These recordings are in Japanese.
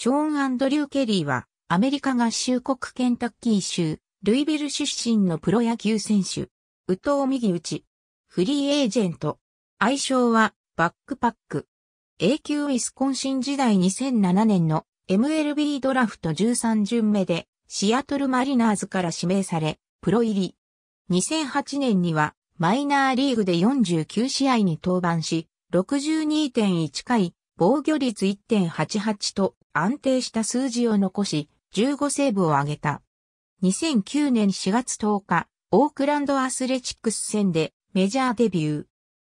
ショーン・アンドリュー・ケリーは、アメリカ合衆国ケンタッキー州、ルイビル出身のプロ野球選手。宇藤右打フリーエージェント。愛称は、バックパック。A 級ウィスコンシン時代2007年の MLB ドラフト13巡目で、シアトルマリナーズから指名され、プロ入り。2008年には、マイナーリーグで49試合に登板し、62.1回、防御率1.88と、安定した数字を残し、15セーブを挙げた。2009年4月10日、オークランドアスレチックス戦でメジャーデビュー。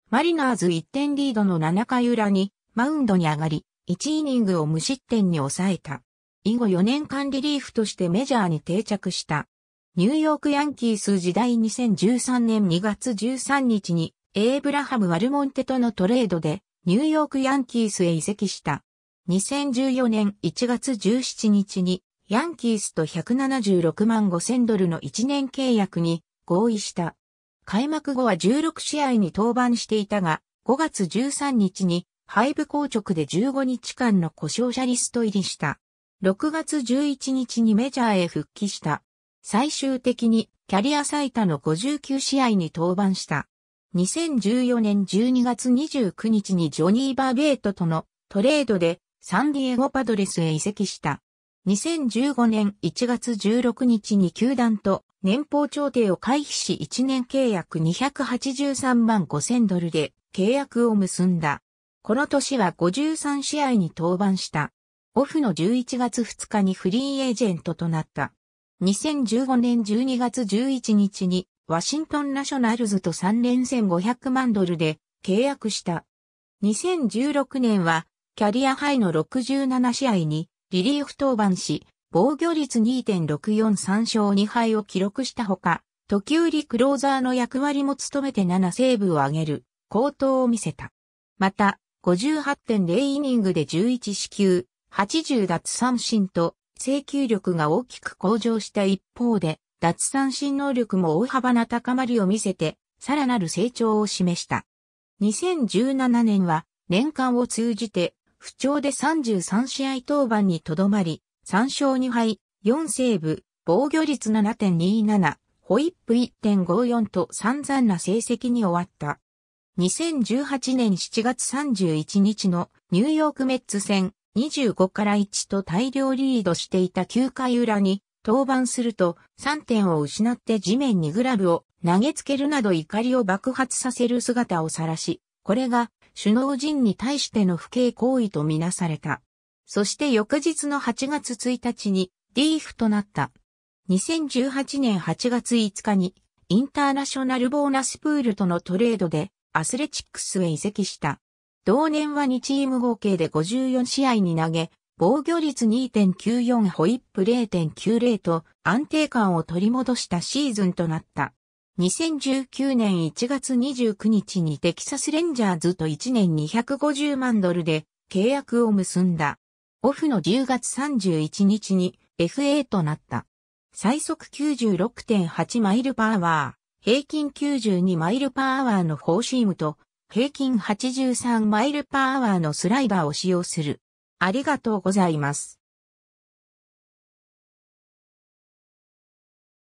マリナーズ1点リードの7回裏にマウンドに上がり、1イニングを無失点に抑えた。以後4年間リリーフとしてメジャーに定着した。ニューヨークヤンキース時代2013年2月13日にエイブラハム・ワルモンテとのトレードでニューヨークヤンキースへ移籍した。2014年1月17日にヤンキースと176万5千ドルの1年契約に合意した。開幕後は16試合に登板していたが、5月13日にイ部硬直で15日間の故障者リスト入りした。6月11日にメジャーへ復帰した。最終的にキャリア最多の59試合に登板した。2014年12月29日にジョニー・バーベートとのトレードでサンディエゴパドレスへ移籍した。2015年1月16日に球団と年俸調停を回避し1年契約283万5000ドルで契約を結んだ。この年は53試合に登板した。オフの11月2日にフリーエージェントとなった。2015年12月11日にワシントンナショナルズと3連戦500万ドルで契約した。2016年はキャリアハイの67試合にリリーフ登板し、防御率2.643勝2敗を記録したほか、時折クローザーの役割も務めて7セーブを挙げる、好投を見せた。また、58.0イニングで11死球、80奪三振と、制球力が大きく向上した一方で、脱三振能力も大幅な高まりを見せて、さらなる成長を示した。2017年は、年間を通じて不調で33試合登板にとどまり、3勝2敗、4セーブ、防御率7.27、ホイップ1.54と散々な成績に終わった。2018年7月31日のニューヨークメッツ戦25から1と大量リードしていた9回裏に登板すると3点を失って地面にグラブを投げつけるなど怒りを爆発させる姿を晒し、これが首脳陣に対しての不敬行為とみなされた。そして翌日の8月1日にリーフとなった。2018年8月5日にインターナショナルボーナスプールとのトレードでアスレチックスへ移籍した。同年は2チーム合計で54試合に投げ、防御率2.94ホイップ0.90と安定感を取り戻したシーズンとなった。2019年1月29日にテキサスレンジャーズと1年250万ドルで契約を結んだ。オフの10月31日に FA となった。最速96.8マイルパーワー、平均92マイルパーワーのフォーシームと、平均83マイルパーワーのスライダーを使用する。ありがとうございます。